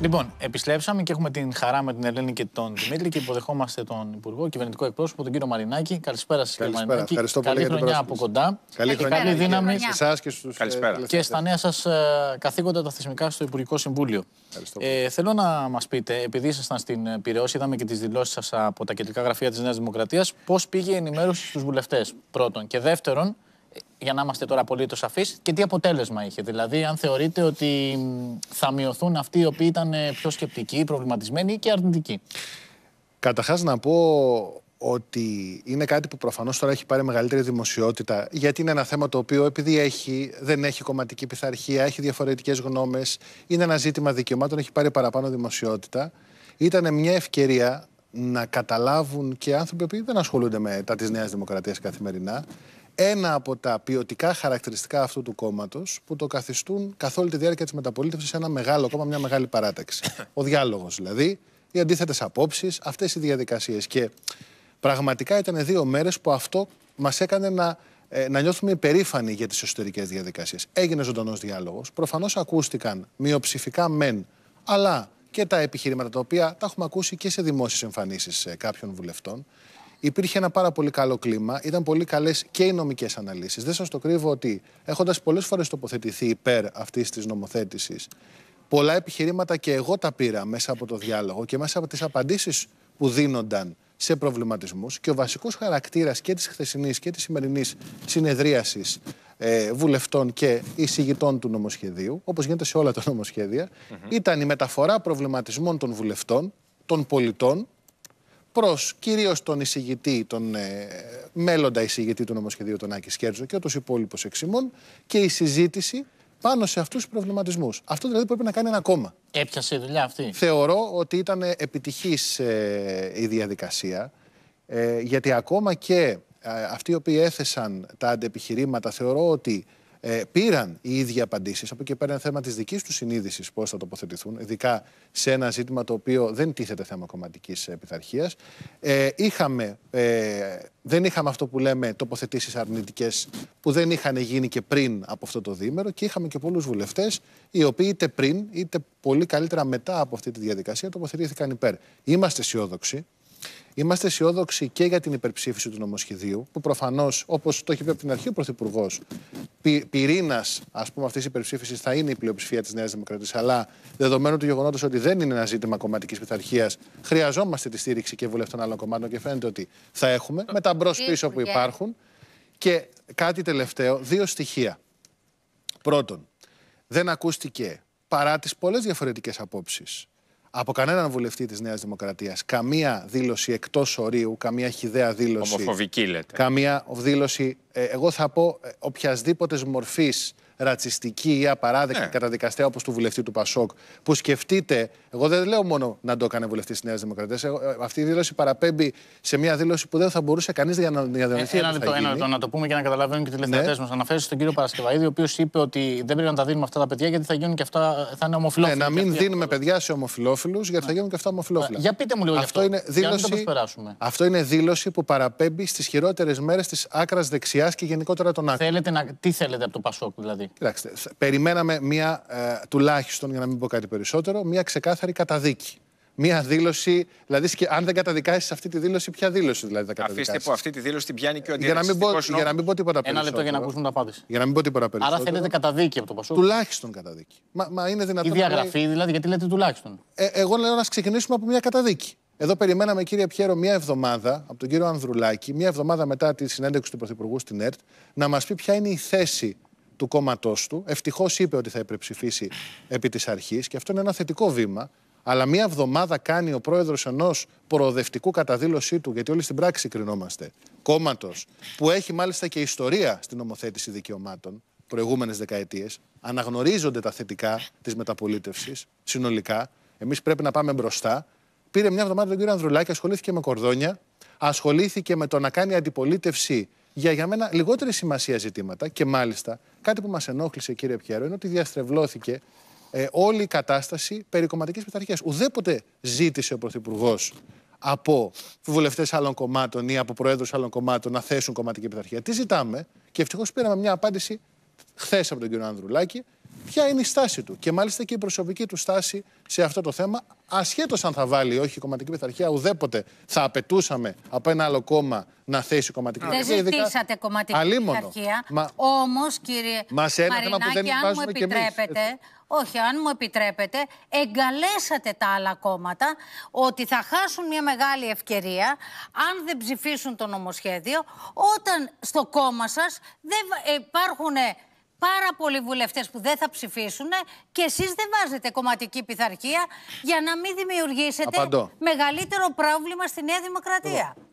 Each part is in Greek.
Λοιπόν, επιστρέψαμε και έχουμε την χαρά με την Ελένη και τον Δημήτρη και υποδεχόμαστε τον Υπουργό, κυβερνητικό εκπρόσωπο, τον κύριο Μαρινάκη. Καλησπέρα σας, κύριε Μαρινάκη. Ευχαριστώ πολύ καλή χρονιά από κοντά. Καλή χρονιά. Καλή δύναμη σε εσάς και στους ε, Και στα νέα σας ε, καθήκοντα τα θεσμικά στο Υπουργικό Συμβούλιο. Ε, θέλω να μας πείτε, επειδή ήσασταν στην Πυραιό, είδαμε και τις δηλώσεις σας από τα κεντρικά γραφεία της Νέας Δημοκρατίας, πώς πήγε η ενημέρωση στους βουλευτές πρώτον. Και δεύτερον, για να είμαστε τώρα απολύτως σαφείς, και τι αποτέλεσμα είχε. Δηλαδή, αν θεωρείτε ότι θα μειωθούν αυτοί οι οποίοι ήταν ε, πιο σκεπτικοί, προβληματισμένοι και αρνητικοί. Καταρχάς, να πω ότι είναι κάτι που προφανώς τώρα έχει πάρει μεγαλύτερη δημοσιότητα, γιατί είναι ένα θέμα το οποίο επειδή έχει, δεν έχει κομματική πειθαρχία, έχει διαφορετικές γνώμες, είναι ένα ζήτημα δικαιωμάτων, έχει πάρει παραπάνω δημοσιότητα. Ήταν μια ευκαιρία να καταλάβουν και άνθρωποι που δεν ασχολούνται με τα της Νέας Δημοκρατίας καθημερινά, ένα από τα ποιοτικά χαρακτηριστικά αυτού του κόμματος που το καθιστούν καθ' όλη τη διάρκεια της μεταπολίτευσης ένα μεγάλο κόμμα, μια μεγάλη παράταξη. Ο διάλογος δηλαδή, οι αντίθετες απόψεις, αυτές οι διαδικασίες. Και πραγματικά ήταν δύο μέρες που αυτό μας έκανε να, ε, να νιώθουμε υπερήφανοι για τις εσωτερικές διαδικασίες. Έγινε ζωντανός διάλογος. Προφανώς ακούστηκαν μειοψηφικά μεν, αλλά και τα επιχειρήματα τα οποία τα έχουμε ακούσει και σε δημόσιες εμφανίσεις ε, κάποιων βουλευτών υπήρχε ένα πάρα πολύ καλό κλίμα. Ήταν πολύ καλές και οι νομικές αναλύσεις. Δεν σας το κρύβω ότι έχοντας πολλές φορές τοποθετηθεί υπέρ αυτής της νομοθέτησης, πολλά επιχειρήματα και εγώ τα πήρα μέσα από το διάλογο και μέσα από τις απαντήσεις που δίνονταν σε προβληματισμούς. Και ο βασικός χαρακτήρας και της χθεσινής και της σημερινής συνεδρίασης ε, βουλευτών και εισηγητών του νομοσχεδίου, όπως γίνεται σε όλα τα νομοσχεδια ήταν η μεταφορά προβληματισμών των βουλευτών, των πολιτών, προς κυρίως τον εισηγητή, τον ε, μέλλοντα εισηγητή του νομοσχεδίου, τον Άκη Σκέρτζο και τους υπόλοιπους εξημών και η συζήτηση πάνω σε αυτούς τους προβληματισμούς. Αυτό δηλαδή πρέπει να κάνει ένα κόμμα. Έπιασε η δουλειά αυτή. Θεωρώ ότι ήταν επιτυχής ε, η διαδικασία. Ε, γιατί ακόμα και ε, αυτοί οι οποίοι έθεσαν τα αντεπιχειρήματα θεωρώ ότι ε, πήραν οι ίδιοι απαντήσεις. Από εκεί πέρα είναι θέμα της δικής τους συνείδησης πώς θα τοποθετηθούν, ειδικά σε ένα ζήτημα το οποίο δεν τίθεται θέμα κομματικής ε, πειθαρχίας. Ε, είχαμε, ε, δεν είχαμε αυτό που λέμε τοποθετήσεις αρνητικές που δεν είχαν γίνει και πριν από αυτό το δίμερο. και είχαμε και πολλούς βουλευτές οι οποίοι είτε πριν είτε πολύ καλύτερα μετά από αυτή τη διαδικασία τοποθετήθηκαν υπέρ. Είμαστε αισιόδοξοι Είμαστε αισιόδοξοι και για την υπερψήφιση του νομοσχεδίου, που προφανώς, όπως το έχει πει από την αρχή ο Πρωθυπουργός, πυρήνα αυτής της υπερψήφισης θα είναι η πλειοψηφία της Νέας Δημοκρατίας. Αλλά δεδομένου του γεγονότος ότι δεν είναι ένα ζήτημα κομματικής πειθαρχίας, χρειαζόμαστε τη στήριξη και βουλευτών άλλων κομμάτων και φαίνεται ότι θα έχουμε με τα μπρο-πίσω ε, που ε, ε. υπάρχουν. Και κάτι τελευταίο, δύο στοιχεία. Πρώτον, δεν ακούστηκε παρά τις πολλές διαφορετικές απόψεις από κανέναν βουλευτή της Νέας Δημοκρατίας καμία δήλωση εκτός ορίου, καμία χιδέα δήλωση. Ομοφοβική, λέτε. Καμία δήλωση, ε, εγώ θα πω, ε, οποιασδήποτε μορφής ρατσιστική ή απαράδεκτη ναι. καταδικαστέα όπως του βουλευτή του Πασόκ, που σκεφτείτε, εγώ δεν λέω μόνο να το έκανε βουλευτής της Νέας Δημοκρατίας. Ε, ε, αυτή η δήλωση παραπέμπει σε μια δήλωση που δεν θα μπορούσε κανείς να διανοηθεί. Ε, ένα λεπτό, ένα λεπτό, να το πούμε και να καταλαβαίνουν και οι τηλεθεατές ναι. μας. Αναφέρει στον κύριο Παρασκευαίδη, ο οποίος είπε ότι δεν πρέπει να τα δίνουμε αυτά τα παιδιά γιατί θα γίνουν και αυτά, θα είναι ομοφυλόφιλοι. Ναι, να μην δίνουμε παιδιά σε ομοφιλόφιλους, γιατί ναι. θα γίνουν και αυτά ομοφυλόφιλα. Για πείτε μου λίγο αυτό. Είναι δήλωση, αυτό είναι δήλωση που παραπέμπει στις χειρότερες μέρες της άκρας δεξιάς και γενικότερα των άκρων. τι θέλετε από το Πασόκ δηλαδή. Κοιτάξτε, περιμέναμε μία, ε, τουλάχιστον για να μην πω κάτι περισσότερο, μία ξεκάθαρη καταδίκη. Μία δήλωση, δηλαδή αν δεν καταδικάσεις αυτή τη δήλωση, ποια δήλωση δηλαδή θα καταδικάσει. Αφήστε που αυτή τη δήλωση την πιάνει και ο για για να μην πω τίποτα περισσότερο. Ένα λεπτό για να ακούσουμε την απάντηση. Για να μην πω τίποτα περισσότερο. Άρα θέλετε καταδίκη από το ποσό. Τουλάχιστον καταδίκη. Μα, μα είναι δυνατόν. Η διαγραφή να... δηλαδή, γιατί λέτε τουλάχιστον. Ε, εγώ λέω να ξεκινήσουμε από μια καταδίκη. Εδώ περιμέναμε, κύριε Πιέρο, μία εβδομάδα από τον κύριο Ανδρουλάκη, μία εβδομάδα μετά τη συνέντευξη του Πρωθυπουργού στην ΕΡΤ, να μας πει ποια είναι η θέση του κόμματός του. Ευτυχώς είπε ότι θα υπερψηφίσει επί της αρχής και αυτό είναι ένα θετικό βήμα. Αλλά μία εβδομάδα κάνει ο πρόεδρος ενός προοδευτικού κατά δήλωσή του, γιατί όλοι στην πράξη κρινόμαστε, κόμματο που έχει μάλιστα και ιστορία στην νομοθέτηση δικαιωμάτων προηγούμενε δεκαετίε. Αναγνωρίζονται τα θετικά τη μεταπολίτευση συνολικά. Εμεί πρέπει να πάμε μπροστά. Πήρε μια εβδομαδα κανει ο προεδρο ενο προοδευτικου καταδήλωσή του γιατι ολοι στην πραξη κρινομαστε κομματο που εχει μαλιστα και ιστορια στην νομοθετηση δικαιωματων προηγουμενε δεκαετιε αναγνωριζονται τα θετικα της μεταπολιτευση συνολικα εμει πρεπει να παμε μπροστα πηρε μια εβδομαδα τον κύριο Ανδρουλάκη, ασχολήθηκε με κορδόνια, ασχολήθηκε με το να κάνει αντιπολίτευση για, για μένα λιγότερη σημασία ζητήματα και μάλιστα κάτι που μας ενόχλησε κύριε Πιέρο είναι ότι διαστρεβλώθηκε ε, όλη η κατάσταση περί κομματικής πειθαρχίας. Ουδέποτε ζήτησε ο Πρωθυπουργός από βουλευτές άλλων κομμάτων ή από προέδρους άλλων κομμάτων να θέσουν κομματική πειθαρχία. Τι ζητάμε, και ευτυχώς πήραμε μια απάντηση χθες από τον κύριο Ανδρουλάκη, ποια είναι η στάση του. Και μάλιστα και η προσωπική του στάση σε αυτό το θέμα, ασχέτως αν θα βάλει ή όχι κομματική πειθαρχία, ουδέποτε θα απαιτούσαμε από ένα άλλο κόμμα να θέσει κομματική ναι. πειθαρχία. Δεν ζητήσατε κομματική πειθαρχία. Μα... Όμως, κύριε Μας Μαρινάκη, αν μου επιτρέπετε, όχι, αν μου επιτρέπετε, εγκαλέσατε τα άλλα κόμματα ότι θα χάσουν μια μεγάλη ευκαιρία αν δεν ψηφίσουν το νομοσχέδιο, όταν στο κόμμα σας δεν ε, υπάρχουν πάρα πολλοί βουλευτές που δεν θα ψηφίσουν και εσείς δεν βάζετε κομματική πειθαρχία για να μην δημιουργήσετε μεγαλύτερο πρόβλημα στη Νέα Δημοκρατία. Λοιπόν,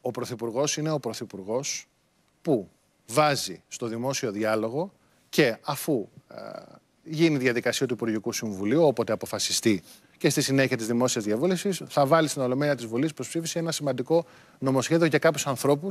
ο Πρωθυπουργός είναι ο Πρωθυπουργός που βάζει στο δημόσιο διάλογο και αφού ε, γίνει διαδικασία του Υπουργικού Συμβουλίου, όποτε αποφασιστεί και στη συνέχεια της δημόσιας διαβούλευσης, θα βάλει στην Ολομέλεια της Βουλής προ ψήφιση ένα σημαντικό νομοσχέδιο για κάποιους ανθρώπους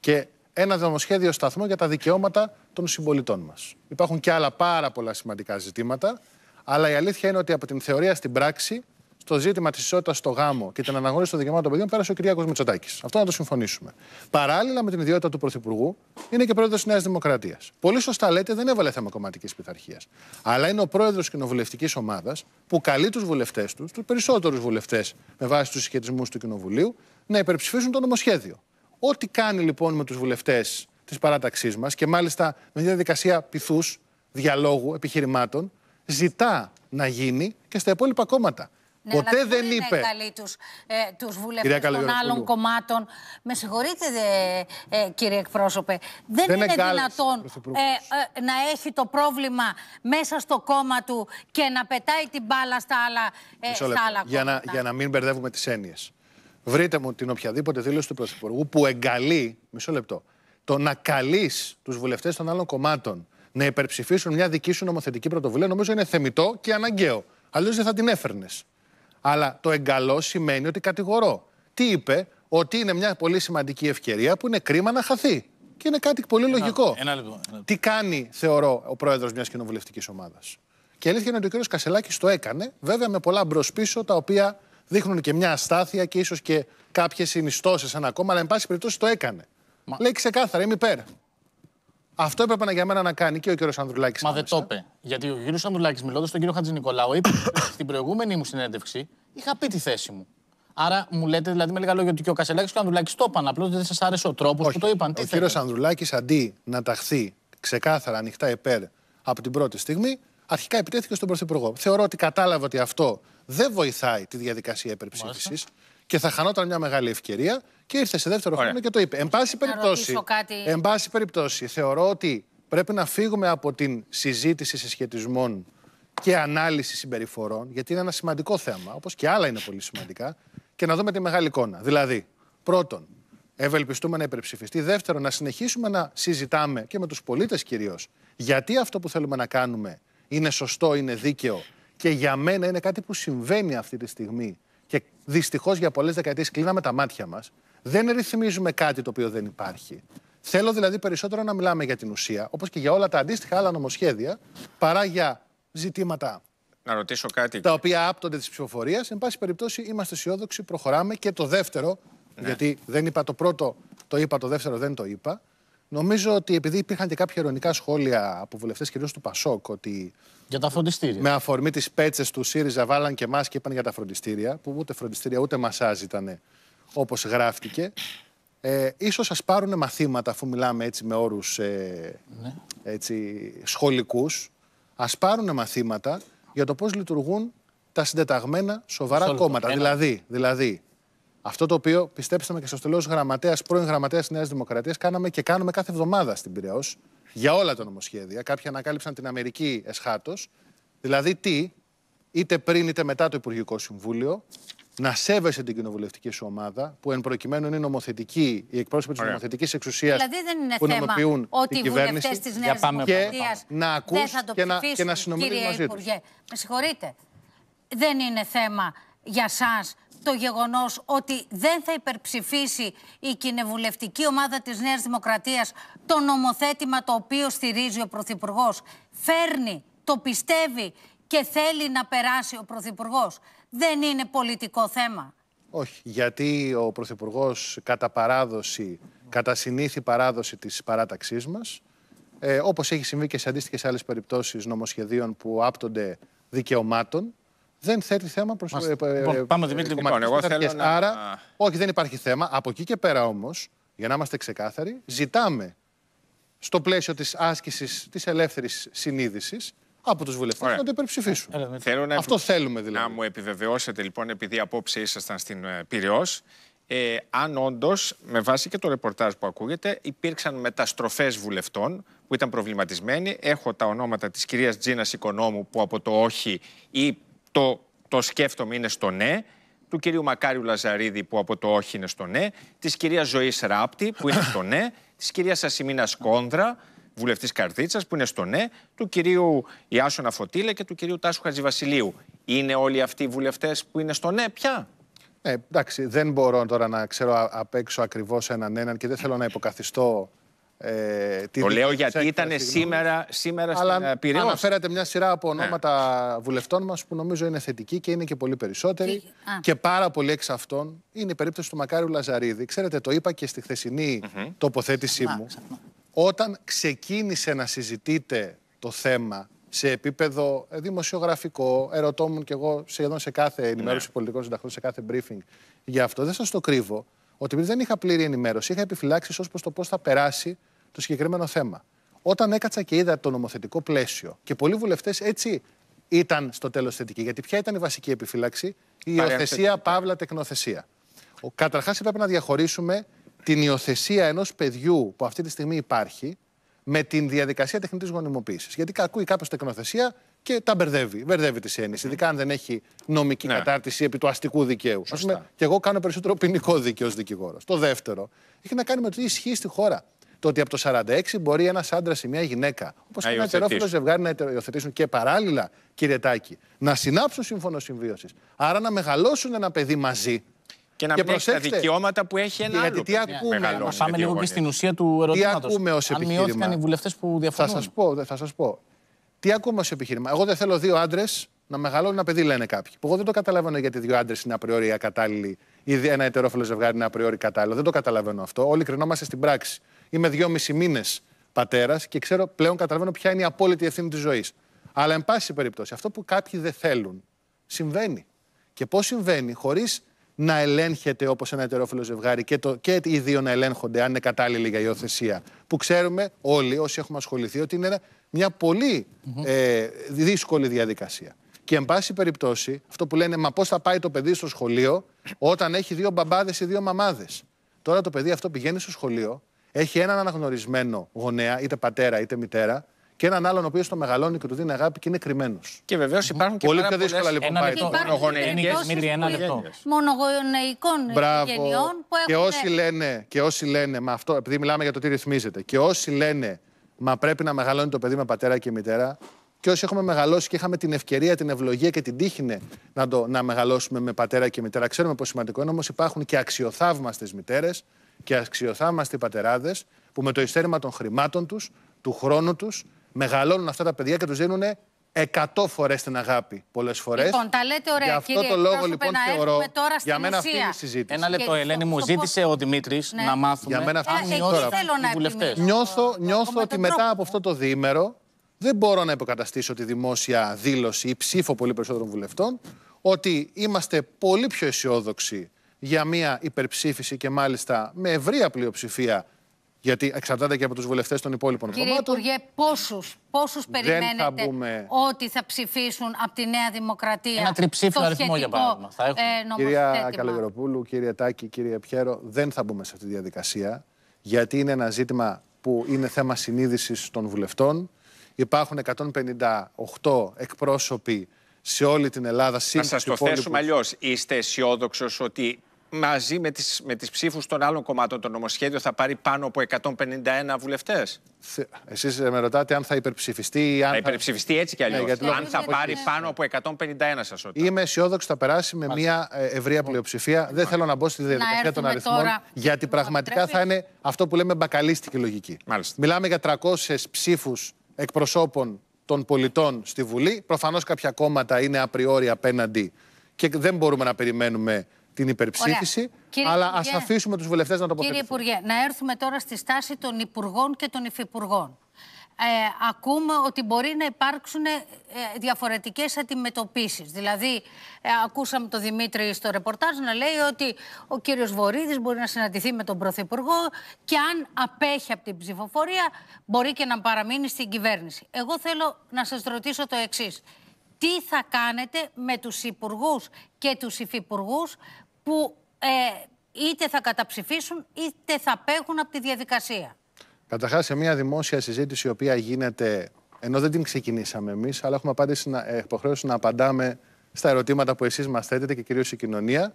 και ένα νομοσχέδιο σταθμό για τα δικαιώματα των συμπολιτών μας. Υπάρχουν και άλλα πάρα πολλά σημαντικά ζητήματα, αλλά η αλήθεια είναι ότι από την θεωρία στην πράξη, στο ζήτημα της ισότητας στο γάμο και την αναγνώριση των δικαιωμάτων των παιδιών, πέρασε ο Κυριάκος Μητσοτάκης. Αυτό να το συμφωνήσουμε. Παράλληλα με την ιδιότητα του Πρωθυπουργού, είναι και πρόεδρος της Νέας Δημοκρατίας. Πολύ σωστά λέτε, δεν έβαλε θέμα κομματικής πειθαρχίας. Αλλά είναι ο πρόεδρος κοινοβουλευτικής ομάδας που καλεί τους βουλευτές τους, τους περισσότερους βουλευτές με βάση τους συσχετισμούς του Κοινοβουλίου, να υπερψηφίσουν το νομοσχέδιο. Ό,τι κάνει λοιπόν με τους βουλευτές της παράταξής μας και μάλιστα με μια διαδικασία πυθούς, διαλόγου, επιχειρημάτων, ζητά να γίνει και στα υπόλοιπα κόμματα. Ναι, Ποτέ αλλά δεν είναι είπε. καλή τους τους ε, βουλευτέ των άλλων κομμάτων. Με συγχωρείτε, δε, ε, κύριε εκπρόσωπε. Δεν, είναι δυνατόν ε, να έχει το πρόβλημα μέσα στο κόμμα του και να πετάει την μπάλα στα άλλα, στα άλλα κόμματα. Για να, για να μην μπερδεύουμε τις έννοιες. Βρείτε μου την οποιαδήποτε δήλωση του Πρωθυπουργού που εγκαλεί, μισό λεπτό, το να καλείς τους βουλευτές των άλλων κομμάτων να υπερψηφίσουν μια δική σου νομοθετική πρωτοβουλία, νομίζω είναι θεμητό και αναγκαίο. Αλλιώς δεν θα την έφερνες. Αλλά το εγκαλώ σημαίνει ότι κατηγορώ. Τι είπε, ότι είναι μια πολύ σημαντική ευκαιρία που είναι κρίμα να χαθεί. Και είναι κάτι πολύ λογικό. Ένα λεπτό, Τι κάνει, θεωρώ, ο πρόεδρος μιας κοινοβουλευτικής ομάδας. Και αλήθεια είναι ότι ο κ. Κασελάκης το έκανε, βέβαια με πολλά μπρο-πίσω τα οποία δείχνουν και μια αστάθεια και ίσως και κάποιες συνιστώσεις ένα κόμμα, αλλά εν πάση περιπτώσει το έκανε. Μα... Λέει ξεκάθαρα, είμαι υπέρ. Αυτό έπρεπε να, για μένα να κάνει και ο κύριος Ανδρουλάκης. Μα δεν το είπε. Γιατί ο κύριος Ανδρουλάκης, μιλώντας στον κύριο Νικολάου, είπε στην προηγούμενη μου συνέντευξη, είχα πει τη θέση μου. Άρα μου λέτε δηλαδή με λίγα λόγια ότι και ο Κασελάκης και ο Ανδρουλάκης το είπαν. Απλώς δεν σας άρεσε ο τρόπος που το είπαν. Τι ο κύριος Ανδρουλάκης αντί να ταχθεί ξεκάθαρα ανοιχτά υπέρ από την πρώτη στιγμή, αρχικά επιτέθηκε στον Πρωθυπουργό. Θεωρώ ότι κατάλαβα ότι αυτό δεν βοηθάει τη διαδικασία υπερψήφισης και θα χανόταν μια μεγάλη ευκαιρία και ήρθε σε δεύτερο χρόνο και το είπε. Εν πάση, περιπτώσει, κάτι... εν πάση περιπτώσει, θεωρώ ότι πρέπει να φύγουμε από την συζήτηση συσχετισμών και ανάλυση συμπεριφορών, γιατί είναι ένα σημαντικό θέμα, όπως και άλλα είναι πολύ σημαντικά, και να δούμε τη μεγάλη εικόνα. Δηλαδή, πρώτον, ευελπιστούμε να υπερψηφιστεί. Δεύτερον, να συνεχίσουμε να συζητάμε και με τους πολίτες κυρίως, γιατί αυτό που θέλουμε να κάνουμε είναι σωστό, είναι δίκαιο και για μένα είναι κάτι που συμβαίνει αυτή τη στιγμή. Και δυστυχώς για πολλές δεκαετίες κλείναμε τα μάτια μας. Δεν ρυθμίζουμε κάτι το οποίο δεν υπάρχει. Θέλω δηλαδή περισσότερο να μιλάμε για την ουσία, όπως και για όλα τα αντίστοιχα άλλα νομοσχέδια, παρά για ζητήματα να ρωτήσω κάτι. Τα οποία άπτονται της ψηφοφορίας. Εν πάση περιπτώσει, είμαστε αισιόδοξοι, προχωράμε. Και το δεύτερο, ναι. γιατί δεν είπα το πρώτο, το είπα, το δεύτερο δεν το είπα. Νομίζω ότι επειδή υπήρχαν και κάποια ειρωνικά σχόλια από βουλευτές, κυρίως του Πασόκ, ότι για τα φροντιστήρια. Με αφορμή τις πέτσες του ΣΥΡΙΖΑ, βάλαν και εμάς και είπαν για τα φροντιστήρια, που ούτε φροντιστήρια ούτε μασάζ ήταν όπως γράφτηκε. Ε, ίσως σας πάρουν μαθήματα, αφού μιλάμε έτσι με όρους ε, ναι. έτσι, σχολικούς, ας πάρουν μαθήματα για το πώς λειτουργούν τα συντεταγμένα σοβαρά κόμματα. Δηλαδή, δηλαδή, αυτό το οποίο πιστέψαμε και στο τελείω γραμματέας, πρώην γραμματέας της Νέας Δημοκρατίας, κάναμε και κάνουμε κάθε εβδομάδα στην Πυραιό για όλα τα νομοσχέδια. Κάποιοι ανακάλυψαν την Αμερική εσχάτως. Δηλαδή, τι, είτε πριν είτε μετά το Υπουργικό Συμβούλιο, να σέβεσαι την κοινοβουλευτική σου ομάδα, που εν προκειμένου είναι νομοθετική, οι εκπρόσωποι της νομοθετικής εξουσίας δηλαδή που νομοποιούν ότι την κυβέρνηση. βουλευτές της Νέα να ακούσουν και, να, και να συνομιλούν μαζί τους. Με συγχωρείτε. Δεν είναι θέμα για σας το γεγονός ότι δεν θα υπερψηφίσει η κοινοβουλευτική ομάδα της Νέας Δημοκρατίας το νομοθέτημα το οποίο στηρίζει ο Πρωθυπουργός. Φέρνει, το πιστεύει και θέλει να περάσει ο Πρωθυπουργός. Δεν είναι πολιτικό θέμα. Όχι, γιατί ο Πρωθυπουργός κατά παράδοση, κατά συνήθη παράδοση της παράταξής μας, ε, όπως έχει συμβεί και σε αντίστοιχες άλλες περιπτώσεις νομοσχεδίων που άπτονται δικαιωμάτων, δεν θέτει θέμα προς ε, ε, πάμε ε, Δημήτρη, λοιπόν, εγώ θέλω να... Άρα, όχι, δεν υπάρχει θέμα. Από εκεί και πέρα όμως, για να είμαστε ξεκάθαροι, ζητάμε στο πλαίσιο της άσκησης της ελεύθερης συνείδησης από τους βουλευτές να το υπερψηφίσουν. Αυτό θέλουμε δηλαδή. Να μου επιβεβαιώσετε λοιπόν, επειδή απόψε ήσασταν στην Πυριό, ε, αν όντως, με βάση και το ρεπορτάζ που ακούγεται, υπήρξαν μεταστροφές βουλευτών που ήταν προβληματισμένοι. Έχω τα ονόματα της κυρίας Τζίνας Οικονόμου που από το όχι ή το, το σκέφτομαι είναι στο ναι του κυρίου Μακάριου Λαζαρίδη που από το όχι είναι στο ναι, της κυρίας Ζωής Ράπτη που είναι στο ναι, της κυρίας Ασημίνα Κόνδρα, βουλευτής Καρδίτσας που είναι στο ναι, του κυρίου Ιάσονα Φωτήλε και του κυρίου Τάσου Χατζηβασιλείου. Είναι όλοι αυτοί οι βουλευτές που είναι στο ναι πια. Ε, εντάξει, δεν μπορώ τώρα να ξέρω απ' έξω ακριβώς έναν έναν και δεν θέλω να υποκαθιστώ ε, το λέω γιατί ήταν σήμερα, σήμερα Αλλά στην ε, Πυρήνα. αναφέρατε μια σειρά από ναι. ονόματα βουλευτών μας, που νομίζω είναι θετική και είναι και πολύ περισσότεροι και πάρα πολλοί εξ αυτών είναι η περίπτωση του Μακάριου Λαζαρίδη. Ξέρετε, το είπα και στη χθεσινή mm -hmm. τοποθέτησή μου. Όταν ξεκίνησε να συζητείτε το θέμα σε επίπεδο ε, δημοσιογραφικό, ερωτόμουν και εγώ σχεδόν σε κάθε ναι. ενημέρωση πολιτικών συνταχτών, σε κάθε briefing για αυτό, δεν σας το κρύβω, ότι δεν είχα πλήρη ενημέρωση, είχα επιφυλάξεις ως προς το πώς θα περάσει το συγκεκριμένο θέμα. Όταν έκατσα και είδα το νομοθετικό πλαίσιο και πολλοί βουλευτές έτσι ήταν στο τέλος θετικοί. Γιατί ποια ήταν η βασική επιφύλαξη, η υιοθεσία παύλα τεκνοθεσία. Καταρχάς, έπρεπε να διαχωρίσουμε την υιοθεσία ενός παιδιού που αυτή τη στιγμή υπάρχει με την διαδικασία τεχνητής γονιμοποίησης. Γιατί ακούει κάποιος τεκνοθεσία και τα μπερδεύει. Μπερδεύει τη έννοιε, ειδικά αν δεν έχει νομική ναι. κατάρτιση επί του αστικού δικαίου. Ας πούμε, και εγώ κάνω περισσότερο ποινικό δίκαιο ως δικηγόρος. Το δεύτερο έχει να κάνει με το τι ισχύει στη χώρα το ότι από το 46 μπορεί ένας άντρας ή μια γυναίκα, όπως και ένα ετερόφιλο ζευγάρι, να υιοθετήσουν και παράλληλα, κύριε Τάκη, να συνάψουν σύμφωνο συμβίωσης. Άρα να μεγαλώσουν ένα παιδί μαζί. Και να και τα δικαιώματα που έχει ένα άλλο. Γιατί τι ακούμε. Να πάμε λίγο και στην ουσία του ερωτήματο. Τι ακούμε ως επιχείρημα. Αν μειώθηκαν οι βουλευτές που διαφωνούν. Θα σας πω, θα σας πω. Τι ακούμε ως επιχείρημα. Εγώ δεν θέλω δύο άντρες να μεγαλώνουν ένα παιδί, λένε κάποιοι. Που εγώ δεν το καταλαβαίνω γιατί δύο άντρες είναι απριόρι κατάλληλοι, ή ένα ετερόφιλο ζευγάρι είναι απριόρι κατάλληλο. Δεν το καταλαβαίνω αυτό. Όλοι κρινόμαστε στην πράξη. Είμαι δυόμισι μήνες πατέρας και ξέρω πλέον καταλαβαίνω ποια είναι η απόλυτη ευθύνη της ζωής. Αλλά, εν πάση περιπτώσει, αυτό που κάποιοι δεν θέλουν συμβαίνει. Και πώς συμβαίνει, χωρίς να ελέγχεται όπως ένα ετερόφιλο ζευγάρι και, το, και οι δύο να ελέγχονται, αν είναι κατάλληλη για υιοθεσία. Που ξέρουμε όλοι όσοι έχουμε ασχοληθεί ότι είναι μια πολυ ε, δύσκολη διαδικασία. Και εν πάση περιπτώσει, αυτό που λένε, μα πώς θα πάει το παιδί στο σχολείο όταν έχει δύο μπαμπάδες ή δύο μαμάδες. Τώρα το παιδί αυτό πηγαίνει στο σχολείο έχει έναν αναγνωρισμένο γονέα, είτε πατέρα είτε μητέρα, και έναν άλλον ο οποίος το μεγαλώνει και του δίνει αγάπη και είναι κρυμμένος. Και βεβαίως υπάρχουν και πολύ πιο δύσκολα λοιπόν πάει το Μονογονεϊκών γενιών που έχουν. Και όσοι λένε, και όσοι λένε αυτό, επειδή μιλάμε για το τι ρυθμίζεται, και όσοι λένε μα πρέπει να μεγαλώνει το παιδί με πατέρα και μητέρα, και όσοι έχουμε μεγαλώσει και είχαμε την ευκαιρία, την ευλογία και την τύχη ναι, να, το, να μεγαλώσουμε με πατέρα και μητέρα, ξέρουμε πόσο σημαντικό είναι. Όμως υπάρχουν και αξιοθαύμαστες μητέρες, και οι πατεράδες που με το ειστέρημα των χρημάτων τους, του χρόνου τους, μεγαλώνουν αυτά τα παιδιά και τους δίνουν εκατό φορές την αγάπη. Πολλές φορές. Λοιπόν, τα λέτε ωραία, Για αυτό κύριε, το λόγο λοιπόν θεωρώ. για μένα αυτή η συζήτηση. Ένα λεπτό, ε, Ελένη, μου ζήτησε ο Δημήτρης ναι. να μάθουμε. Για μένα ε, αυτή η Νιώθω, νιώθω ότι μετά από αυτό το διήμερο δεν μπορώ να υποκαταστήσω τη δημόσια δήλωση ή ψήφο πολύ περισσότερων βουλευτών ότι είμαστε πολύ πιο αισιόδοξοι για μια υπερψήφιση και μάλιστα με ευρία πλειοψηφία γιατί εξαρτάται και από τους βουλευτές των υπόλοιπων Κύριε κομμάτων. Κύριε Υπουργέ, πόσους πόσους περιμένετε ότι θα ψηφίσουν από τη Νέα Δημοκρατία. Ένα τριψήφιο αριθμό για παράδειγμα. Θα έχουμε. Ε, κυρία Καλογεροπούλου, κύριε Τάκη, κύριε Πιέρο, δεν θα μπούμε σε αυτή τη διαδικασία. Γιατί είναι ένα ζήτημα που είναι θέμα συνείδησης των βουλευτών. Υπάρχουν 158 εκπρόσωποι σε όλη την Ελλάδα. Να σας το θέσουμε αλλιώς. Είστε αισιόδοξος ότι μαζί με τις, με τις ψήφους των άλλων κομμάτων το νομοσχέδιο θα πάρει πάνω από 151 βουλευτές. Εσείς ε, με ρωτάτε αν θα υπερψηφιστεί ή αν θα... υπερψηφιστεί έτσι κι ναι, αλλιώς. αν θα πάρει πάνω από 151 σας όταν. Είμαι αισιόδοξο θα περάσει με μια ε, ευρεία λοιπόν. πλειοψηφία. Δεν θέλω να μπω στη διαδικασία των αριθμών γιατί πραγματικά θα είναι αυτό που λέμε μπακαλίστικη λογική. Μάλιστα. Μιλάμε για 300 ψήφους εκπροσώπων των πολιτών στη Βουλή. Προφανώς κάποια κόμματα είναι απριόρι απέναντι και δεν μπορούμε να περιμένουμε την υπερψήφιση. αλλά ας αφήσουμε τους βουλευτές να τοποθετηθούν. Κύριε Υπουργέ, να έρθουμε τώρα στη στάση των υπουργών και των υφυπουργών. Ε, ακούμε ότι μπορεί να υπάρξουν ε, διαφορετικές αντιμετωπίσεις. Δηλαδή, ε, ακούσαμε τον Δημήτρη στο ρεπορτάζ να λέει ότι ο κύριος Βορύδης μπορεί να συναντηθεί με τον Πρωθυπουργό και αν απέχει από την ψηφοφορία μπορεί και να παραμείνει στην κυβέρνηση. Εγώ θέλω να σας ρωτήσω το εξής τι θα κάνετε με τους υπουργούς και τους υφυπουργούς που ε, είτε θα καταψηφίσουν είτε θα παίγουν από τη διαδικασία. Καταρχάς, σε μια δημόσια συζήτηση η οποία γίνεται, ενώ δεν την ξεκινήσαμε εμείς, αλλά έχουμε απάντηση να, ε, υποχρέωση να απαντάμε στα ερωτήματα που εσείς μας θέτετε και κυρίως η κοινωνία.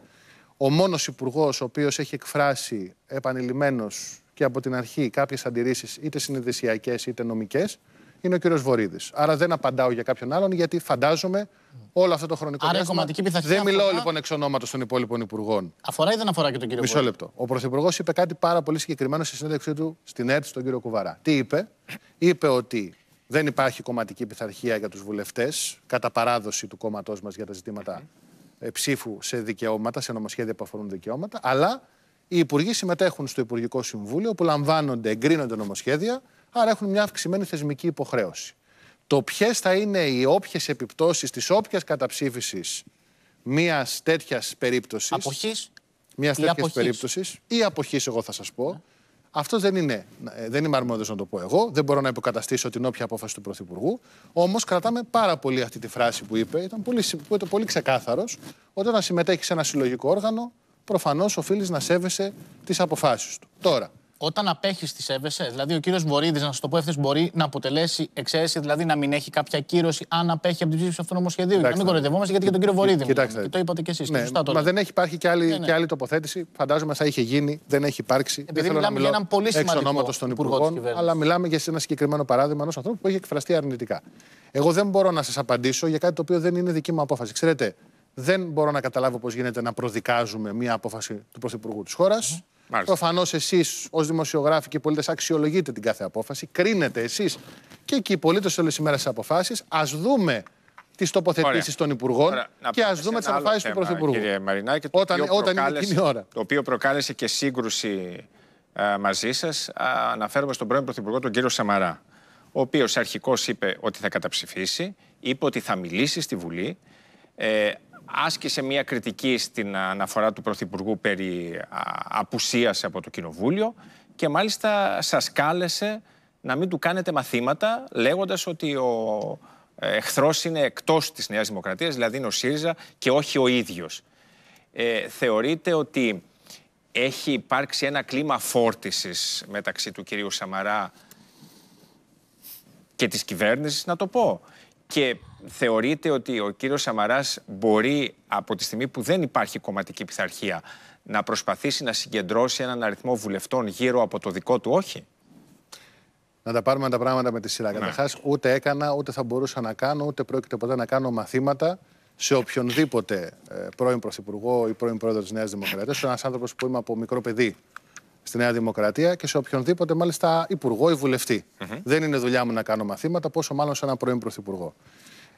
Ο μόνος υπουργός, ο οποίος έχει εκφράσει επανειλημμένω και από την αρχή κάποιες αντιρρήσεις είτε συνειδησιακές είτε νομικές, είναι ο κύριος Βορύδης. Άρα δεν απαντάω για κάποιον άλλον, γιατί φαντάζομαι όλο αυτό το χρονικό Άρα, διάστημα. Κομματική πειθαρχία δεν αφορά... μιλώ λοιπόν εξ ονόματος των υπόλοιπων υπουργών. Αφορά ή δεν αφορά και τον κύριο Μισό λεπτό. Ο Πρωθυπουργός είπε κάτι πάρα πολύ συγκεκριμένο στη συνέντευξή του στην ΕΡΤ στον κύριο Κουβαρά. Τι είπε, είπε ότι δεν υπάρχει κομματική πειθαρχία για τους βουλευτές, κατά παράδοση του κόμματός μας για τα ζητήματα ε, ψήφου σε δικαιώματα, σε νομοσχέδια που αφορούν δικαιώματα, αλλά οι υπουργοί συμμετέχουν στο Υπουργικό Συμβούλιο που λαμβάνονται, εγκρίνονται νομοσχέδια Άρα έχουν μια αυξημένη θεσμική υποχρέωση. Το ποιες θα είναι οι όποιες επιπτώσεις της όποιας καταψήφισης μιας τέτοιας περίπτωσης. Αποχής. Μιας τέτοια περίπτωσης ή αποχής, εγώ θα σας πω. Αυτό δεν, είναι, δεν είμαι αρμόδιος να το πω εγώ. Δεν μπορώ να υποκαταστήσω την όποια απόφαση του Πρωθυπουργού. Όμως κρατάμε πάρα πολύ αυτή τη φράση που είπε. Ήταν πολύ, πολύ ξεκάθαρος όταν συμμετέχει σε ένα συλλογικό όργανο, προφανώς οφείλεις να σέβεσαι τις αποφάσεις του. Τώρα, όταν απέχεις τη σέβεσαι. Δηλαδή, ο κύριος Βορύδης, να σα το πω ευθύς, μπορεί να αποτελέσει εξαίρεση, δηλαδή να μην έχει κάποια κύρωση αν απέχει από την ψήφιση αυτού του νομοσχεδίου. Να μην ναι. κοροϊδευόμαστε γιατί και τον κύριο Βορύδη. Κοιτάξτε. Και το είπατε κι εσείς. Ναι, Μα δεν έχει υπάρχει και άλλη, ναι, ναι. Και άλλη τοποθέτηση. Φαντάζομαι θα είχε γίνει, δεν έχει υπάρξει. Επειδή δεν μιλάμε για έναν πολύ σημαντικό εξ των υπουργών, αλλά μιλάμε για ένα συγκεκριμένο παράδειγμα ενός ανθρώπου που έχει εκφραστεί αρνητικά. Εγώ δεν μπορώ να σας απαντήσω για κάτι το οποίο δεν είναι δική μου απόφαση. Ξέρετε, δεν μπορώ να καταλάβω πώς γίνεται να προδικάζουμε μία απόφαση του Πρωθυπουργού της χωρα Προφανώς εσείς ως δημοσιογράφοι και πολίτες αξιολογείτε την κάθε απόφαση, κρίνετε εσείς και εκεί οι πολίτες όλες οι μέρες τις αποφάσεις. Ας δούμε τις τοποθετήσεις των Υπουργών και ας δούμε τι αποφάσεις του Πρωθυπουργού. Κύριε Μαρινάκη, το όταν, όταν είναι ώρα. Το οποίο προκάλεσε και σύγκρουση ε, α, μαζί σας, αναφέρομαι στον πρώην Πρωθυπουργό, τον κύριο Σαμαρά. Ο οποίος αρχικώς είπε ότι θα καταψηφίσει, είπε ότι θα μιλήσει στη Βουλή. Ε, άσκησε μια κριτική στην αναφορά του Πρωθυπουργού περί απουσίας από το Κοινοβούλιο και μάλιστα σας κάλεσε να μην του κάνετε μαθήματα λέγοντας ότι ο ε, εχθρός είναι εκτός της Νέας Δημοκρατίας, δηλαδή είναι ο ΣΥΡΙΖΑ και όχι ο ίδιος. Ε, θεωρείτε ότι έχει υπάρξει ένα κλίμα φόρτισης μεταξύ του κυρίου Σαμαρά και της κυβέρνησης, να το πω, και θεωρείτε ότι ο κύριος Σαμαράς μπορεί από τη στιγμή που δεν υπάρχει κομματική πειθαρχία να προσπαθήσει να συγκεντρώσει έναν αριθμό βουλευτών γύρω από το δικό του όχι. Να τα πάρουμε τα πράγματα με τη σειρά. Ναι. Καταρχάς, ούτε έκανα, ούτε θα μπορούσα να κάνω, ούτε πρόκειται ποτέ να κάνω μαθήματα σε οποιονδήποτε ε, πρώην Πρωθυπουργό ή πρώην Πρόεδρο της Νέας Δημοκρατίας. Ένας άνθρωπος που είμαι από μικρό παιδί στη Νέα Δημοκρατία και σε οποιονδήποτε μάλιστα υπουργό ή Δεν είναι δουλειά μου να κάνω μαθήματα, πόσο μάλλον σε έναν πρώην πρωθυπουργό.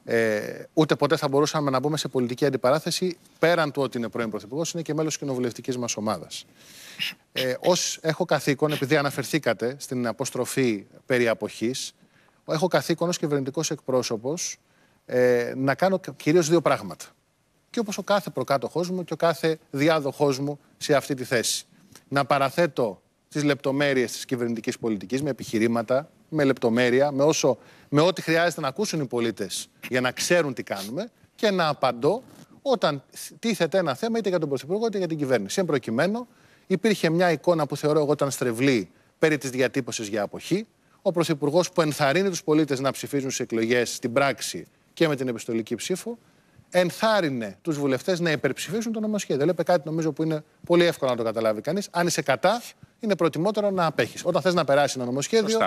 Ε, ούτε ποτέ θα μπορούσαμε να μπούμε σε πολιτική αντιπαράθεση πέραν του ότι είναι πρώην πρωθυπουργός, είναι και μέλος κοινοβουλευτικής μας ομάδας. Ε, Ως έχω καθήκον, επειδή αναφερθήκατε στην αποστροφή περί αποχής, έχω καθήκον ως κυβερνητικός εκπρόσωπος ε, να κάνω κυρίως δύο πράγματα. Και όπως ο κάθε προκάτοχός μου και ο κάθε διάδοχός μου σε αυτή τη θέση να παραθέτω τις λεπτομέρειες της κυβερνητικής πολιτικής με επιχειρήματα, με λεπτομέρεια, με, όσο, με ό,τι χρειάζεται να ακούσουν οι πολίτες για να ξέρουν τι κάνουμε και να απαντώ όταν τίθεται ένα θέμα είτε για τον Πρωθυπουργό είτε για την κυβέρνηση. Εν προκειμένου, υπήρχε μια εικόνα που θεωρώ εγώ ήταν στρεβλή περί της διατύπωσης για αποχή. Ο Πρωθυπουργός που ενθαρρύνει τους πολίτες να ψηφίζουν σε εκλογές στην πράξη και με την επιστολική ψήφο ενθάρρυνε τους βουλευτές να υπερψηφίσουν το νομοσχέδιο. Λέπε κάτι νομίζω που είναι πολύ εύκολο να το καταλάβει κανείς. Αν είσαι κατά, είναι προτιμότερο να απέχεις. Όταν θες να περάσει ένα νομοσχέδιο.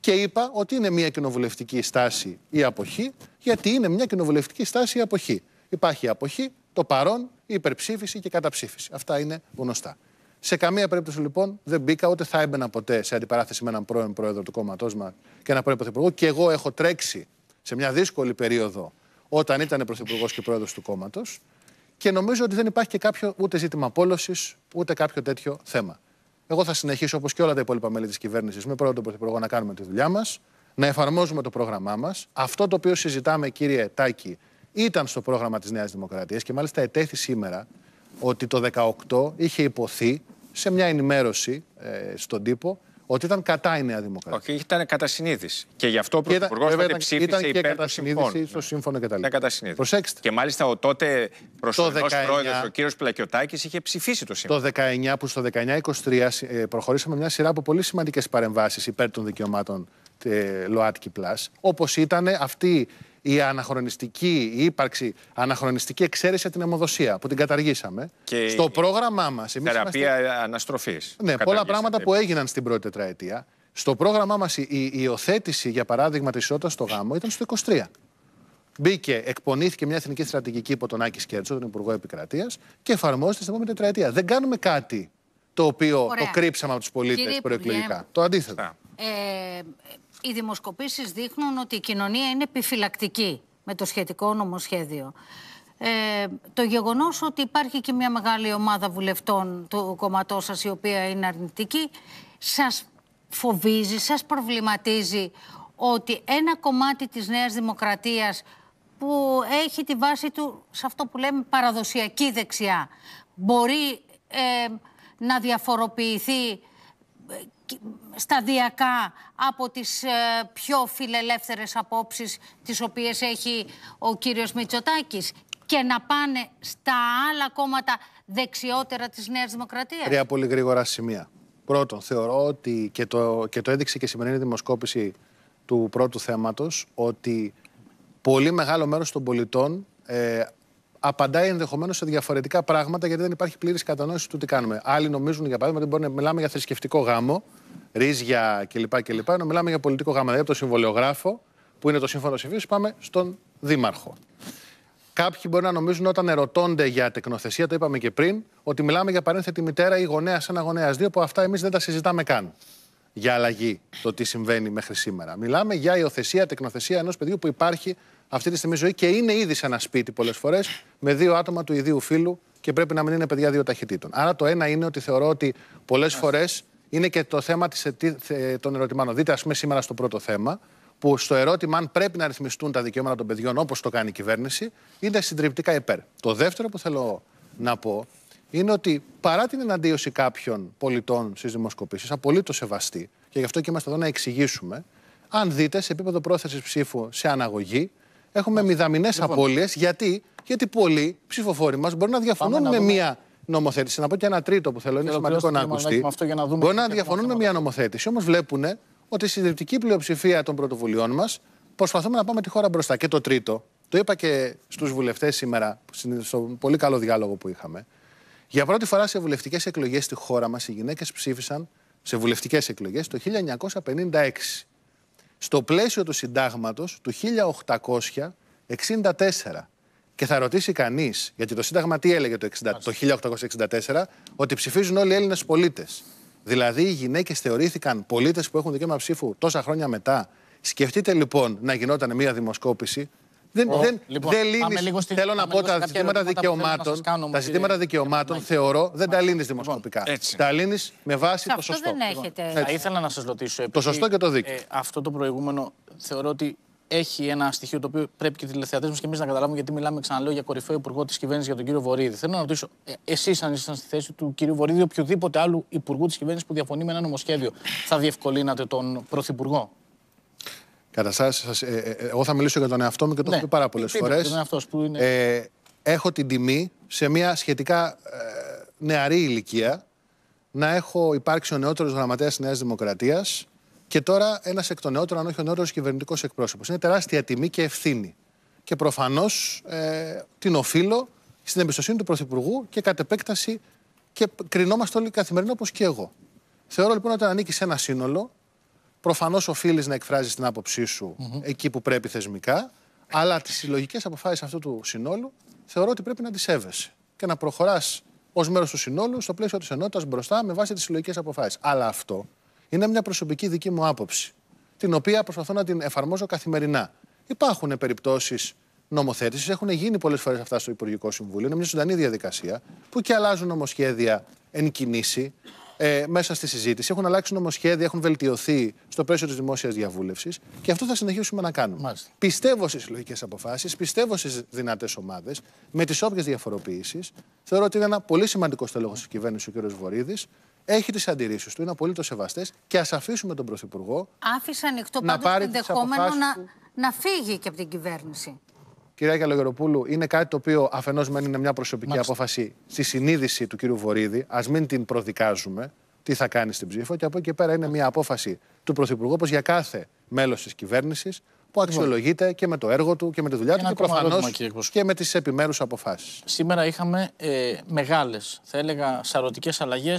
Και είπα ότι είναι μια κοινοβουλευτική στάση η αποχή, γιατί είναι μια κοινοβουλευτική στάση η αποχή. Υπάρχει η αποχή, το παρόν, η υπερψήφιση και η καταψήφιση. Αυτά είναι γνωστά. Σε καμία περίπτωση λοιπόν δεν μπήκα, ούτε θα έμπαινα ποτέ σε αντιπαράθεση με έναν πρώην πρόεδρο του κόμματός μας και έναν πρώην πρωθυπουργό. Και εγώ έχω τρέξει σε μια δύσκολη περίοδο όταν ήταν πρωθυπουργός και πρόεδρος του κόμματος. Και νομίζω ότι δεν υπάρχει και κάποιο ούτε ζήτημα πόλωση, ούτε κάποιο τέτοιο θέμα. Εγώ θα συνεχίσω, όπως και όλα τα υπόλοιπα μέλη της κυβέρνησης, με πρώτον τον πρωθυπουργό να κάνουμε τη δουλειά μας, να εφαρμόζουμε το πρόγραμμά μας. Αυτό το οποίο συζητάμε, κύριε Τάκη, ήταν στο πρόγραμμα της Νέας Δημοκρατίας και μάλιστα ετέθη σήμερα ότι το 18 είχε υποθεί σε μια ενημέρωση ε, στον τύπο ότι ήταν κατά η Νέα Δημοκρατία. Όχι, ήταν κατά συνείδηση. Και γι' αυτό ο Πρωθυπουργό δεν ήταν, ψήφισε ήταν και υπέρ κατά του Στο ναι. σύμφωνο κτλ. Ήταν κατά συνείδηση. Προσέξτε. Και μάλιστα ο τότε προσωρινός πρόεδρος, ο κύριος Πλακιωτάκης, είχε ψηφίσει το σύμφωνο. Το 19, που στο 19 ε, προχωρήσαμε μια σειρά από πολύ σημαντικές παρεμβάσεις υπέρ των δικαιωμάτων ε, ΛΟΑΤΚΙ Plus, όπως ήταν αυτή η αναχρονιστική η ύπαρξη, αναχρονιστική εξαίρεση από την αιμοδοσία που την καταργήσαμε. Και στο πρόγραμμά μας. Θεραπεία είμαστε... αναστροφής. Ναι, πολλά πράγματα που έγιναν στην πρώτη τετραετία. Στο πρόγραμμά μας η, η υιοθέτηση, για παράδειγμα, της ισότητας στο γάμο ήταν στο 23. Μπήκε, εκπονήθηκε μια εθνική στρατηγική υπό τον Άκη Σκέρτσο, τον Υπουργό Επικρατείας, και εφαρμόζεται στην επόμενη τετραετία. Δεν κάνουμε κάτι το οποίο το κρύψαμε από τους πολίτες προεκλογικά. Το αντίθετο. Ε, οι δημοσκοπήσεις δείχνουν ότι η κοινωνία είναι επιφυλακτική με το σχετικό νομοσχέδιο. Ε, το γεγονός ότι υπάρχει και μια μεγάλη ομάδα βουλευτών του κομματός σας η οποία είναι αρνητική σας φοβίζει, σας προβληματίζει ότι ένα κομμάτι της Νέας Δημοκρατίας που έχει τη βάση του σε αυτό που λέμε παραδοσιακή δεξιά μπορεί ε, να διαφοροποιηθεί ε, σταδιακά από τις ε, πιο φιλελεύθερες απόψεις τις οποίες έχει ο κύριος Μητσοτάκης και να πάνε στα άλλα κόμματα δεξιότερα της Νέας Δημοκρατίας. Τρία πολύ γρήγορα σημεία. Πρώτον, θεωρώ ότι και το, και το έδειξε και η σημερινή δημοσκόπηση του πρώτου θέματος ότι πολύ μεγάλο μέρος των πολιτών ε, απαντάει ενδεχομένως σε διαφορετικά πράγματα γιατί δεν υπάρχει πλήρης κατανόηση του τι κάνουμε. Άλλοι νομίζουν, για παράδειγμα, ότι μπορεί να μιλάμε για θρησκευτικό γάμο, ρίζια κλπ. κλπ ενώ μιλάμε για πολιτικό γάμο. Δηλαδή από τον συμβολιογράφο, που είναι το σύμφωνο συμβίωση, πάμε στον δήμαρχο. Κάποιοι μπορεί να νομίζουν όταν ερωτώνται για τεκνοθεσία, το είπαμε και πριν, ότι μιλάμε για παρένθετη μητέρα ή γονέα ένα γονέας δύο, που αυτά εμείς δεν τα συζητάμε καν για αλλαγή το τι συμβαίνει μέχρι σήμερα. Μιλάμε για υιοθεσία, τεκνοθεσία ενός παιδιού που υπάρχει αυτή τη στιγμή ζωή και είναι ήδη σε ένα σπίτι πολλές φορές με δύο άτομα του ιδίου φίλου και πρέπει να μην είναι παιδιά δύο ταχυτήτων. Άρα το ένα είναι ότι θεωρώ ότι πολλές φορές είναι και το θέμα της, ε, των ερωτημάτων. Δείτε, ας πούμε, σήμερα στο πρώτο θέμα, που στο ερώτημα αν πρέπει να ρυθμιστούν τα δικαιώματα των παιδιών όπως το κάνει η κυβέρνηση, είναι συντριπτικά υπέρ. Το δεύτερο που θέλω να πω είναι ότι παρά την εναντίωση κάποιων πολιτών στις δημοσκοπήσεις, απολύτως σεβαστή, και γι' αυτό και είμαστε εδώ να εξηγήσουμε, αν δείτε σε επίπεδο πρόθεσης ψήφου σε αναγωγή, έχουμε μηδαμινές λοιπόν. απώλειες. Γιατί? Γιατί πολλοί ψηφοφόροι μας μπορεί να διαφωνούν με μία νομοθέτηση. Να πω και ένα τρίτο που θέλω, θέλω είναι σημαντικό να ακουστεί. να μπορεί να διαφωνούν με μία νομοθέτηση, όμως βλέπουν ότι η συντριπτική πλειοψηφία των πρωτοβουλειών μας προσπαθούμε να πάμε τη χώρα μπροστά. Και το τρίτο, το είπα και στους βουλευτές σήμερα, στον πολύ καλό διάλογο που είχαμε. Για πρώτη φορά σε βουλευτικές εκλογές στη χώρα μας, οι γυναίκες ψήφισαν σε βουλευτικές εκλογές το 1956. Στο πλαίσιο του συντάγματος του 1864. Και θα ρωτήσει κανείς, γιατί το Σύνταγμα τι έλεγε το, 60, το 1864, ότι ψηφίζουν όλοι οι Έλληνες πολίτες. Δηλαδή οι γυναίκες θεωρήθηκαν πολίτες που έχουν δικαίωμα ψήφου τόσα χρόνια μετά. Σκεφτείτε λοιπόν να γινόταν μια δημοσκόπηση δεν, oh. δεν, λοιπόν, δεν λύνεις. Θέλω να πω τα ζητήματα δικαιωμάτων. Τα ζητήματα δικαιωμάτων θεωρώ δεν τα λύνεις δημοσιονομικά. Λοιπόν, τα λύνεις με βάση το σωστό. Αυτό δεν έχετε. Θα ήθελα να σας ρωτήσω. Το σωστό και το δίκαιο. Ε, αυτό το προηγούμενο θεωρώ ότι έχει ένα στοιχείο το οποίο πρέπει και οι τηλεθεατές μας και εμείς να καταλάβουμε, γιατί μιλάμε ξαναλέω για κορυφαίο υπουργό της κυβέρνησης για τον κύριο Βορύδη. Θέλω να ρωτήσω, ε, εσείς, αν ήσασταν στη θέση του κύριου Βορύδη, οποιοδήποτε άλλου υπουργού της κυβέρνησης που διαφωνεί με ένα νομοσχέδιο, θα διευκολύνατε τον πρωθυπουργό καταστάσει. Ε, ε, εγώ θα μιλήσω για τον εαυτό μου και το ναι, έχω πει πάρα πολλές φορέ. Είναι... Ε, έχω την τιμή σε μια σχετικά ε, νεαρή ηλικία να έχω υπάρξει ο νεότερος γραμματέας της Νέας Δημοκρατίας και τώρα ένας εκ των νεότερων, αν όχι ο νεότερος κυβερνητικός εκπρόσωπος. Είναι τεράστια τιμή και ευθύνη. Και προφανώς την οφείλω στην εμπιστοσύνη του Πρωθυπουργού και κατ' επέκταση και κρινόμαστε όλοι καθημερινά όπως και εγώ. Θεωρώ λοιπόν ότι ανήκει σε ένα σύνολο Προφανώς οφείλεις να εκφράζεις την άποψή σου εκεί που πρέπει θεσμικά, αλλά τις συλλογικές αποφάσεις αυτού του συνόλου θεωρώ ότι πρέπει να τις σέβεσαι και να προχωράς ως μέρος του συνόλου στο πλαίσιο της ενότητας μπροστά με βάση τις συλλογικές αποφάσεις. Αλλά αυτό είναι μια προσωπική δική μου άποψη, την οποία προσπαθώ να την εφαρμόζω καθημερινά. Υπάρχουν περιπτώσεις νομοθέτησης, έχουν γίνει πολλές φορές αυτά στο Υπουργικό Συμβούλιο. Είναι μια ζωντανή διαδικασία που και αλλάζουν νομοσχέδια εν κινήσει ε, μέσα στη συζήτηση. Έχουν αλλάξει νομοσχέδια, έχουν βελτιωθεί στο πλαίσιο της δημόσιας διαβούλευσης και αυτό θα συνεχίσουμε να κάνουμε. Πιστεύω στις συλλογικές αποφάσεις, πιστεύω στις δυνατές ομάδες, με τις όποιες διαφοροποιήσεις. Θεωρώ ότι είναι ένα πολύ σημαντικό στελέχος της κυβέρνησης ο κ. Βορύδης. Έχει τις αντιρρήσεις του, είναι απολύτως σεβαστές και ας αφήσουμε τον Πρωθυπουργό. Άφησε ανοιχτό πάντω το ενδεχόμενο να, να φύγει και από την κυβέρνηση κυρία Καλογεροπούλου, είναι κάτι το οποίο αφενός μεν είναι μια προσωπική απόφαση στη συνείδηση του κύριου Βορύδη. Ας μην την προδικάζουμε τι θα κάνει στην ψήφο. Και από εκεί και πέρα είναι μια απόφαση του Πρωθυπουργού, όπως για κάθε μέλος της κυβέρνησης, που αξιολογείται και με το έργο του και με τη δουλειά του και προφανώ και με τις επιμέρους αποφάσεις. Σήμερα είχαμε ε, μεγάλες, θα έλεγα, σαρωτικές αλλαγές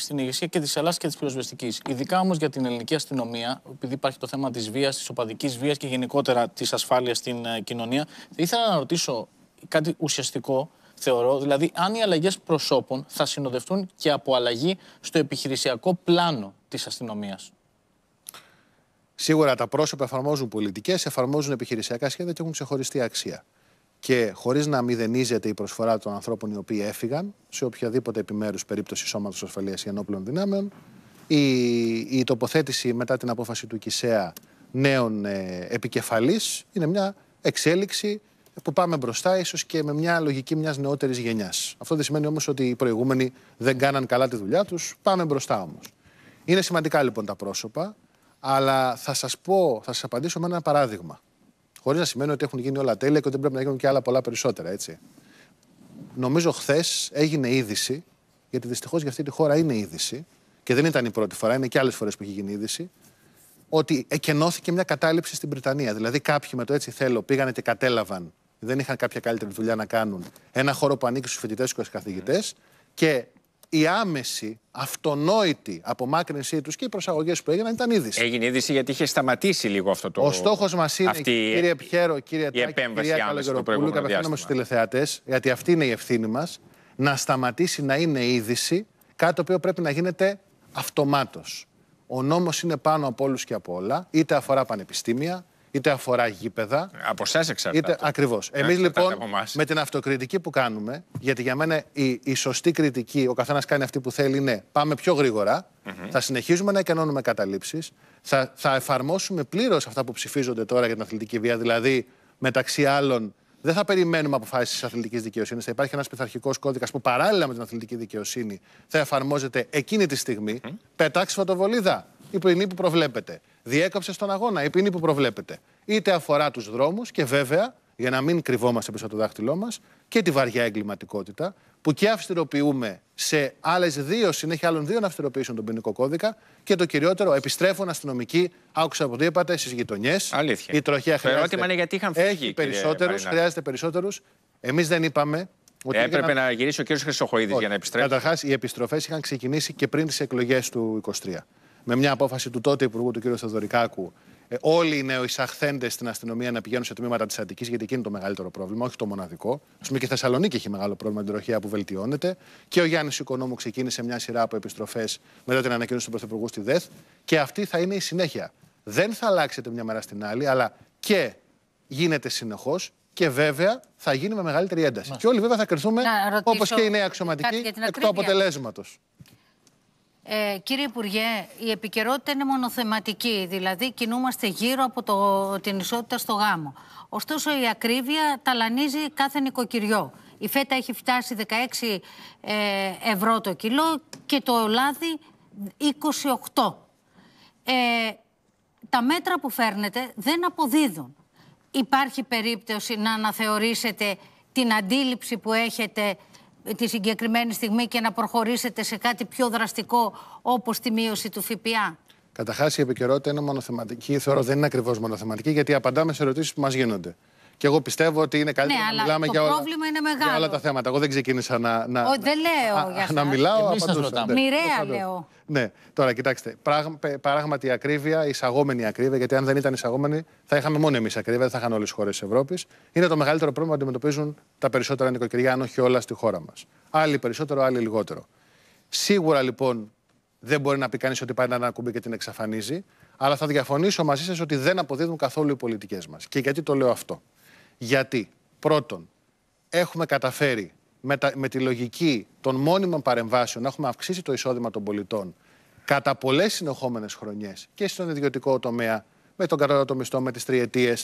στην ηγεσία και της Ελλάδας και της πυροσβεστικής. Ειδικά όμως για την ελληνική αστυνομία, επειδή υπάρχει το θέμα της βίας, της οπαδικής βίας και γενικότερα της ασφάλειας στην ε, κοινωνία, Θα ήθελα να ρωτήσω κάτι ουσιαστικό θεωρώ, δηλαδή αν οι αλλαγές προσώπων θα συνοδευτούν και από αλλαγή στο επιχειρησιακό πλάνο της αστυνομίας. Σίγουρα τα πρόσωπα εφαρμόζουν πολιτικές, εφαρμόζουν επιχειρησιακά σχέδια και έχουν ξεχωριστή αξία και χωρίς να μηδενίζεται η προσφορά των ανθρώπων οι οποίοι έφυγαν σε οποιαδήποτε επιμέρους περίπτωση σώματος ασφαλείας ή ενόπλων δυνάμεων. Η, η τοποθέτηση μετά την απόφαση του Κισεα νέων ε, επικεφαλής είναι μια εξέλιξη που πάμε μπροστά, ίσως και με μια λογική μιας νεότερης γενιάς. Αυτό δεν σημαίνει όμως ότι οι προηγούμενοι δεν κάναν καλά τη δουλειά τους. Πάμε μπροστά όμως. Είναι σημαντικά λοιπόν τα πρόσωπα, αλλά θα σας πω, θα σας απαντήσω με ένα παράδειγμα. Χωρίς να σημαίνει ότι έχουν γίνει όλα τέλεια και ότι δεν πρέπει να γίνουν και άλλα πολλά περισσότερα, έτσι. Νομίζω χθες έγινε είδηση, γιατί δυστυχώς για αυτή τη χώρα είναι είδηση, και δεν ήταν η πρώτη φορά, είναι και άλλες φορές που έχει γίνει είδηση, ότι εκενώθηκε μια κατάληψη στην Βρετανία. Δηλαδή κάποιοι με το έτσι θέλω πήγανε και κατέλαβαν, δεν είχαν κάποια καλύτερη δουλειά να κάνουν, ένα χώρο που ανήκει στους φοιτητές και στους καθηγητές και η άμεση, αυτονόητη απομάκρυνσή τους και οι προσαγωγές που έγιναν ήταν είδηση. Έγινε είδηση γιατί είχε σταματήσει λίγο αυτό το. Ο στόχος μας είναι, αυτή... κύριε Πιέρο, κύριε Τάκη, κυρία και απευθύνομαι στους τηλεθεατές, γιατί αυτή είναι η ευθύνη μας, να σταματήσει να είναι είδηση, κάτι το οποίο πρέπει να γίνεται αυτομάτως. Ο νόμος είναι πάνω από όλους και από όλα, είτε αφορά πανεπιστήμια, είτε αφορά γήπεδα. Από εσάς εξαρτάται. Ακριβώς. Ε, Εμείς λοιπόν με την αυτοκριτική που κάνουμε, γιατί για μένα η, σωστή κριτική, ο καθένας κάνει αυτή που θέλει, είναι πάμε πιο γρήγορα, θα συνεχίζουμε να εκενώνουμε καταλήψεις, θα, θα εφαρμόσουμε πλήρως αυτά που ψηφίζονται τώρα για την αθλητική βία, δηλαδή μεταξύ άλλων. Δεν θα περιμένουμε αποφάσεις της αθλητικής δικαιοσύνης. Θα υπάρχει ένας πειθαρχικός κώδικας που παράλληλα με την αθλητική δικαιοσύνη θα εφαρμόζεται εκείνη τη στιγμή. Mm. Πετάξει φωτοβολίδα η ποινή που προβλέπεται. Διέκοψε στον αγώνα, η ποινή που προβλέπεται. Είτε αφορά τους δρόμους και βέβαια, για να μην κρυβόμαστε πίσω από το δάχτυλό μας, και τη βαριά εγκληματικότητα, που και αυστηροποιούμε σε άλλες δύο, συνέχεια άλλων δύο να αυστηροποιήσουν τον ποινικό κώδικα. Και το κυριότερο, επιστρέφουν αστυνομικοί, άκουσα από το είπατε, στις γειτονιές. Αλήθεια. Η τροχιά χρειάζεται. Το ερώτημα είναι γιατί είχαν φύγει. Περισσότερου, χρειάζεται περισσότερους. Εμείς δεν είπαμε ότι ε, Έπρεπε να γυρίσει ο κ. Χρυσοχοίδη για να επιστρέψει. Καταρχάς, οι επιστροφές είχαν ξεκινήσει και πριν τις εκλογές του 23 με μια απόφαση του τότε Υπουργού, του κ. Θεοδωρικάκου, ε, όλοι οι νεοεισαχθέντες στην αστυνομία να πηγαίνουν σε τμήματα της Αττικής, γιατί εκεί είναι το μεγαλύτερο πρόβλημα, όχι το μοναδικό. Ας πούμε και η Θεσσαλονίκη έχει μεγάλο πρόβλημα την τροχία που βελτιώνεται. Και ο Γιάννης Οικονόμου ξεκίνησε μια σειρά από επιστροφές μετά την ανακοίνωση του Πρωθυπουργού στη ΔΕΘ. Και αυτή θα είναι η συνέχεια. Δεν θα αλλάξετε μια μέρα στην άλλη, αλλά και γίνεται συνεχώς και βέβαια θα γίνει με μεγαλύτερη ένταση. Μας. Και όλοι βέβαια θα κρυθούμε όπως και οι νέοι αξιωματικοί εκ του αποτελέσματος. Ε, κύριε Υπουργέ, η επικαιρότητα είναι μονοθεματική, δηλαδή κινούμαστε γύρω από το, την ισότητα στο γάμο. Ωστόσο η ακρίβεια ταλανίζει κάθε νοικοκυριό. Η φέτα έχει φτάσει 16 ε, ευρώ το κιλό και το λάδι 28. Ε, τα μέτρα που φέρνετε δεν αποδίδουν. Υπάρχει περίπτωση να αναθεωρήσετε την αντίληψη που έχετε τη συγκεκριμένη στιγμή και να προχωρήσετε σε κάτι πιο δραστικό όπως τη μείωση του ΦΠΑ. Καταρχάς, η επικαιρότητα είναι μονοθεματική. Θεωρώ δεν είναι ακριβώς μονοθεματική, γιατί απαντάμε σε ερωτήσεις που μας γίνονται. Και εγώ πιστεύω ότι είναι καλύτερο ναι, να μιλάμε για όλα. Το πρόβλημα είναι μεγάλο. Για όλα τα θέματα. Εγώ δεν ξεκίνησα να. να Ο, δεν λέω α, για Να μιλάω. Εμείς απαντούσα, ρωτάμε. Ναι, Μοιραία ναι. λέω. Ναι, τώρα κοιτάξτε. Πράγμα, πράγματι η ακρίβεια, η εισαγόμενη ακρίβεια, γιατί αν δεν ήταν εισαγόμενη θα είχαμε μόνο εμείς ακρίβεια, δεν θα είχαν όλες τι χώρες της Ευρώπης. Είναι το μεγαλύτερο πρόβλημα που αντιμετωπίζουν τα περισσότερα νοικοκυριά, αν όχι όλα στη χώρα μας. Άλλοι περισσότερο, άλλοι λιγότερο. Σίγουρα λοιπόν δεν μπορεί να πει κανείς ότι πάει να κουμπί και την εξαφανίζει. Αλλά θα διαφωνήσω μαζί σας ότι δεν αποδίδουν καθόλου οι πολιτικές μας. Και γιατί το λέω αυτό. Γιατί πρώτον, έχουμε καταφέρει με, με τη λογική των μόνιμων παρεμβάσεων να έχουμε αυξήσει το εισόδημα των πολιτών κατά πολλές συνεχόμενες χρονιές και στον ιδιωτικό τομέα, με τον κατώτατο μισθό, με τι τριετίε,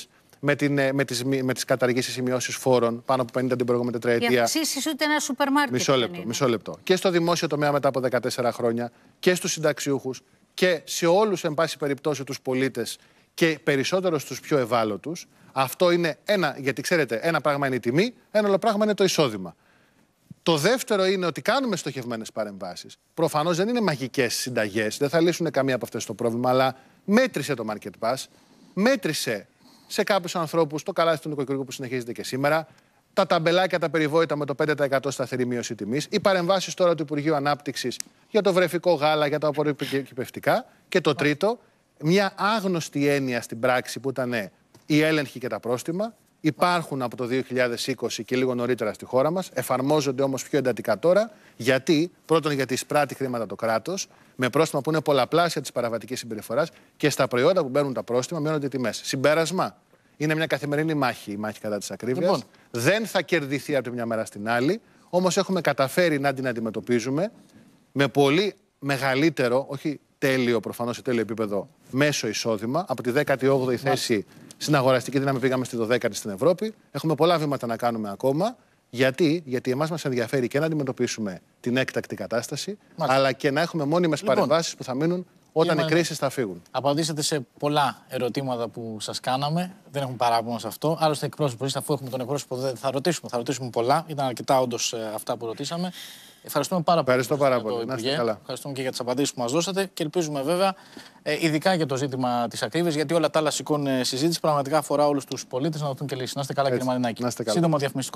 με, την, ε, με τις, με τις καταργήσεις φόρων πάνω από 50 την προηγούμενη τετραετία. Οι αυξήσεις ούτε ένα σούπερ μάρκετ. Μισό λεπτό, μισό λεπτό. Και στο δημόσιο τομέα μετά από 14 χρόνια και στους συνταξιούχους και σε όλους, εν πάση περιπτώσει, τους πολίτες και περισσότερο στους πιο ευάλωτους. Αυτό είναι ένα, γιατί ξέρετε, ένα πράγμα είναι η τιμή, ένα άλλο πράγμα είναι το εισόδημα. Το δεύτερο είναι ότι κάνουμε στοχευμένες παρεμβάσεις. Προφανώς δεν είναι μαγικές συνταγές, δεν θα λύσουν καμία από αυτές το πρόβλημα, αλλά μέτρησε το market pass, μέτρησε σε κάποιους ανθρώπους το καλάθι του νοικοκυριού που συνεχίζεται και σήμερα, τα ταμπελάκια τα περιβόητα με το 5% σταθερή μείωση τιμής, οι παρεμβάσεις τώρα του Υπουργείου Ανάπτυξης για το βρεφικό γάλα, για τα απορριπητικά. Και το τρίτο μια άγνωστη έννοια στην πράξη που ήταν η έλεγχη και τα πρόστιμα. Υπάρχουν από το 2020 και λίγο νωρίτερα στη χώρα μας. Εφαρμόζονται όμως πιο εντατικά τώρα. Γιατί, πρώτον, γιατί εισπράττει χρήματα το κράτος με πρόστιμα που είναι πολλαπλάσια της παραβατικής συμπεριφοράς και στα προϊόντα που μπαίνουν τα πρόστιμα μειώνονται οι τιμές. Συμπέρασμα. Είναι μια καθημερινή μάχη η μάχη κατά της ακρίβειας. Λοιπόν. Δεν θα κερδιθεί από τη μια μέρα στην άλλη. Όμως έχουμε καταφέρει να την αντιμετωπίζουμε με πολύ μεγαλύτερο, όχι τέλειο προφανώς σε τέλειο επίπεδο μέσο εισόδημα. Από τη 18η θέση στην αγοραστική δύναμη πήγαμε στη 12η στην Ευρώπη. Έχουμε πολλά βήματα να κάνουμε ακόμα. Γιατί, γιατί εμάς μας ενδιαφέρει και να αντιμετωπίσουμε την έκτακτη κατάσταση, αλλά και να έχουμε μόνιμες λοιπόν. παρεμβάσεις που θα μείνουν όταν οι κρίσεις θα φύγουν. Απαντήσατε σε πολλά ερωτήματα που σας κάναμε. Δεν έχουμε παράπονο σε αυτό. Άλλωστε, εκπρόσωπος, αφού έχουμε τον εκπρόσωπο, θα ρωτήσουμε. Θα ρωτήσουμε πολλά. Ήταν αρκετά όντως ε, αυτά που ρωτήσαμε. Ευχαριστούμε πάρα πολύ. Ευχαριστώ πάρα πολύ. Να είστε καλά. Ευχαριστούμε και για τις απαντήσεις που μας δώσατε και ελπίζουμε βέβαια, ε, ειδικά για το ζήτημα της ακρίβειας, γιατί όλα τα άλλα σηκώνουν ε, συζήτηση. Πραγματικά αφορά όλους τους πολίτες να δοθούν και λύσεις. Να είστε καλά, κύριε Μαρινάκη. Σύντομο διαφημιστικό.